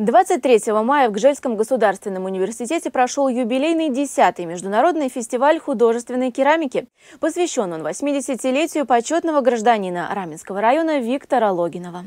23 мая в Гжельском государственном университете прошел юбилейный 10-й международный фестиваль художественной керамики. Посвящен он 80-летию почетного гражданина Раменского района Виктора Логинова.